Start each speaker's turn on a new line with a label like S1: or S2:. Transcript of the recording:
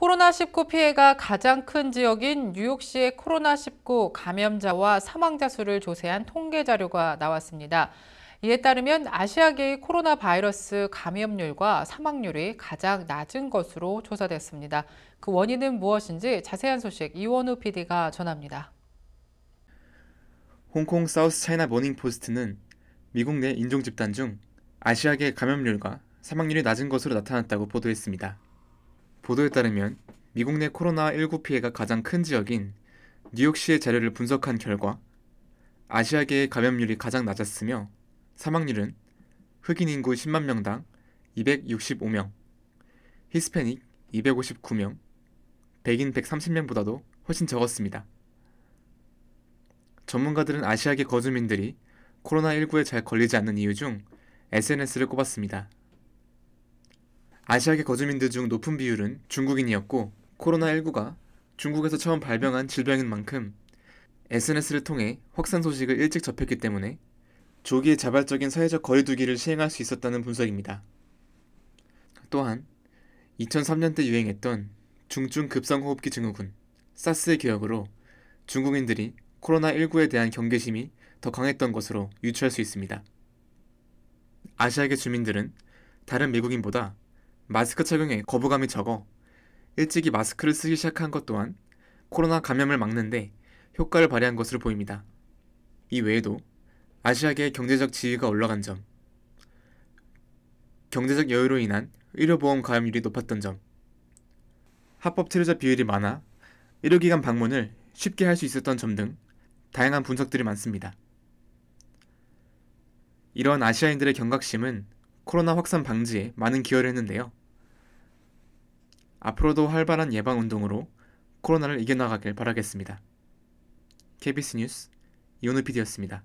S1: 코로나19 피해가 가장 큰 지역인 뉴욕시의 코로나19 감염자와 사망자 수를 조세한 통계 자료가 나왔습니다. 이에 따르면 아시아계의 코로나 바이러스 감염률과 사망률이 가장 낮은 것으로 조사됐습니다. 그 원인은 무엇인지 자세한 소식 이원우 PD가 전합니다.
S2: 홍콩 사우스 차이나 모닝 포스트는 미국 내 인종 집단 중 아시아계 감염률과 사망률이 낮은 것으로 나타났다고 보도했습니다. 보도에 따르면 미국 내 코로나19 피해가 가장 큰 지역인 뉴욕시의 자료를 분석한 결과 아시아계의 감염률이 가장 낮았으며 사망률은 흑인 인구 10만 명당 265명, 히스패닉 259명, 백인 130명보다도 훨씬 적었습니다. 전문가들은 아시아계 거주민들이 코로나19에 잘 걸리지 않는 이유 중 SNS를 꼽았습니다. 아시아계 거주민들 중 높은 비율은 중국인이었고 코로나19가 중국에서 처음 발병한 질병인 만큼 SNS를 통해 확산 소식을 일찍 접했기 때문에 조기에 자발적인 사회적 거리두기를 시행할 수 있었다는 분석입니다. 또한 2003년대 유행했던 중증 급성호흡기 증후군 사스의 기억으로 중국인들이 코로나19에 대한 경계심이 더 강했던 것으로 유추할 수 있습니다. 아시아계 주민들은 다른 미국인보다 마스크 착용에 거부감이 적어 일찍이 마스크를 쓰기 시작한 것 또한 코로나 감염을 막는데 효과를 발휘한 것으로 보입니다. 이 외에도 아시아계의 경제적 지위가 올라간 점, 경제적 여유로 인한 의료보험 가입률이 높았던 점, 합법 치료자 비율이 많아 의료기관 방문을 쉽게 할 수 있었던 점 등 다양한 분석들이 많습니다. 이러한 아시아인들의 경각심은 코로나 확산 방지에 많은 기여를 했는데요. 앞으로도 활발한 예방운동으로 코로나를 이겨나가길 바라겠습니다. KBS 뉴스 이온우 PD였습니다.